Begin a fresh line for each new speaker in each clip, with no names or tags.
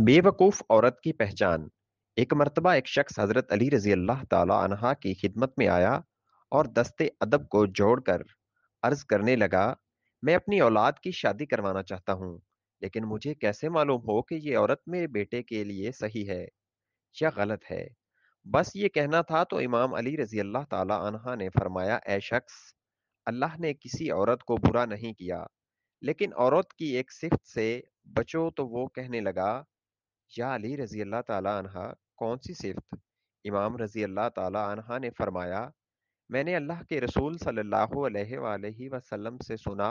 बेवकूफ औरत की पहचान एक मरतबा एक शख्स हजरत अली रजी अल्लाह तला की खिदमत में आया और दस्ते अदब को जोड़कर अर्ज करने लगा मैं अपनी औलाद की शादी करवाना चाहता हूँ लेकिन मुझे कैसे मालूम हो कि ये औरत मेरे बेटे के लिए सही है या गलत है बस ये कहना था तो इमाम अली रजी अल्लाह तला ने फरमाया ए शख्स अल्लाह ने किसी औरत को बुरा नहीं किया लेकिन औरत की एक सिफत से बचो तो वो कहने लगा या अली रजी अल्लाह तला कौन सी सिफत इमाम रजी अल्लाह तला ने फरमाया मैंने अल्लाह के रसूल सल्लल्लाहु अलैहि वसल्लम से सुना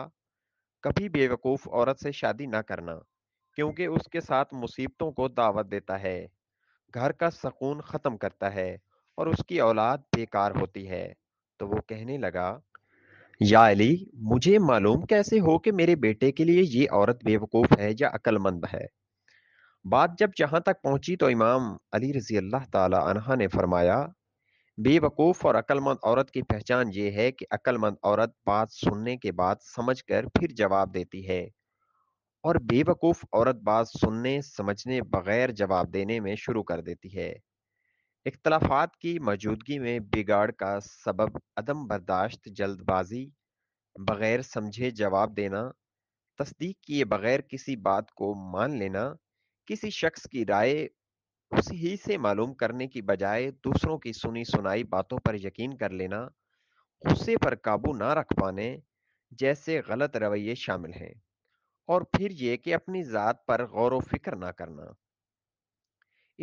कभी बेवकूफ़ औरत से शादी ना करना क्योंकि उसके साथ मुसीबतों को दावत देता है घर का सकून ख़त्म करता है और उसकी औलाद बेकार होती है तो वो कहने लगा या अली मुझे मालूम कैसे हो कि मेरे बेटे के लिए ये औरत बेवकूफ़ है या अक्लमंद है बात जब जहाँ तक पहुँची तो इमाम अली रजी अल्लाह तह ने फरमाया बेवकूफ़ और अक्लमंद औरत की पहचान ये है कि अक्लमंद औरत बात सुनने के बाद समझकर फिर जवाब देती है और बेवकूफ़ औरत बात सुनने समझने बगैर जवाब देने में शुरू कर देती है इख्तलाफात की मौजूदगी में बिगाड़ का सबब अदम बर्दाश्त जल्दबाजी बगैर समझे जवाब देना तस्दीक किए बगैर किसी बात को मान लेना किसी शख्स की राय उसी ही से मालूम करने की बजाय दूसरों की सुनी सुनाई बातों पर यकीन कर लेना गुस्से पर काबू ना रख पाने जैसे गलत रवैये शामिल हैं और फिर ये कि अपनी ज़ात पर गौर वफिक्र फिक्र ना करना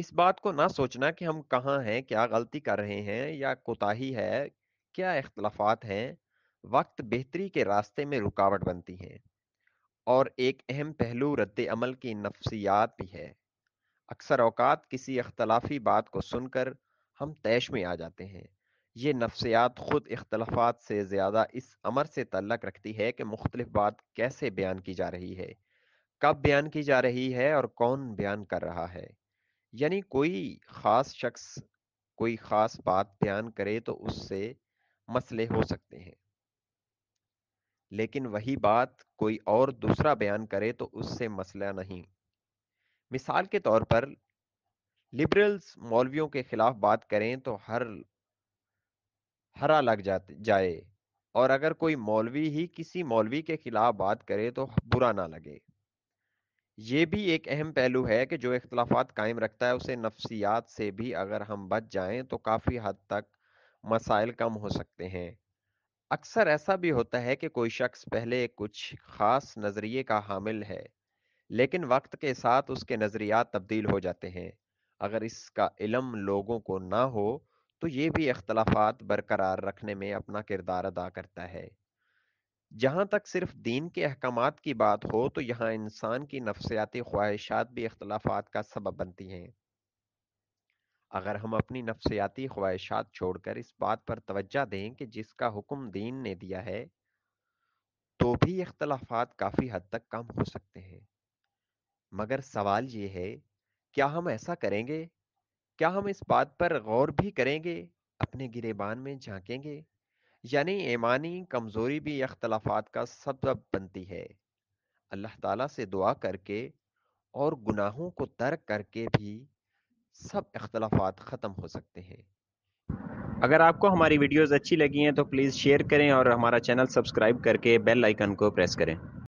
इस बात को ना सोचना कि हम कहाँ हैं क्या गलती कर रहे हैं या कोताही है क्या इख्तलाफात हैं वक्त बेहतरी के रास्ते में रुकावट बनती हैं और एक अहम पहलू रद्दअमल की नफ्सियात भी है अक्सर अवकात किसी अख्तलाफी बात को सुनकर हम तैश में आ जाते हैं ये नफ्सियात ख़ुद इख्तलाफात से ज़्यादा इस अमर से तल्लक रखती है कि मुख्तलिफ बात कैसे बयान की जा रही है कब बयान की जा रही है और कौन बयान कर रहा है यानी कोई ख़ास शख्स कोई ख़ास बात बयान करे तो उससे मसले हो सकते हैं लेकिन वही बात कोई और दूसरा बयान करे तो उससे मसला नहीं मिसाल के तौर पर लिबरल्स मौलवियों के खिलाफ बात करें तो हर हरा लग जाते जाए और अगर कोई मौलवी ही किसी मौलवी के खिलाफ बात करे तो बुरा ना लगे ये भी एक अहम पहलू है कि जो इख्तलाफात कायम रखता है उसे नफ्सियात से भी अगर हम बच जाएं तो काफ़ी हद तक मसाइल कम हो सकते हैं अक्सर ऐसा भी होता है कि कोई शख्स पहले कुछ खास नज़रिए का हामिल है, लेकिन वक्त के साथ उसके नज़रियात तब्दील हो जाते हैं। अगर इसका इलम लोगों को ना हो, तो ये भी अख्तलाफात बरकरार रखने में अपना किरदार अदा करता है। जहाँ तक सिर्फ दीन के अहकाम की बात हो, तो यहाँ इंसान की नफसियाती ख्वाहिशात भी अख्तलाफात का सबब बनती हैं। अगर हम अपनी नफ्सियाती ख्वाहिशात छोड़कर इस बात पर तवज्जा दें कि जिसका हुक्म दीन ने दिया है तो भी इख्तलाफात काफ़ी हद तक कम हो सकते हैं मगर सवाल ये है क्या हम ऐसा करेंगे क्या हम इस बात पर गौर भी करेंगे अपने गिरेबान में झांकेंगे यानी ईमानी कमज़ोरी भी अख्तलाफात का सबब बनती है अल्लाह ताला से दुआ करके और गुनाहों को तर्क करके भी सब इख्तलाफात ख़त्म हो सकते हैं अगर आपको हमारी वीडियोस अच्छी लगी हैं तो प्लीज़ शेयर करें और हमारा चैनल सब्सक्राइब करके बेल आइकन को प्रेस करें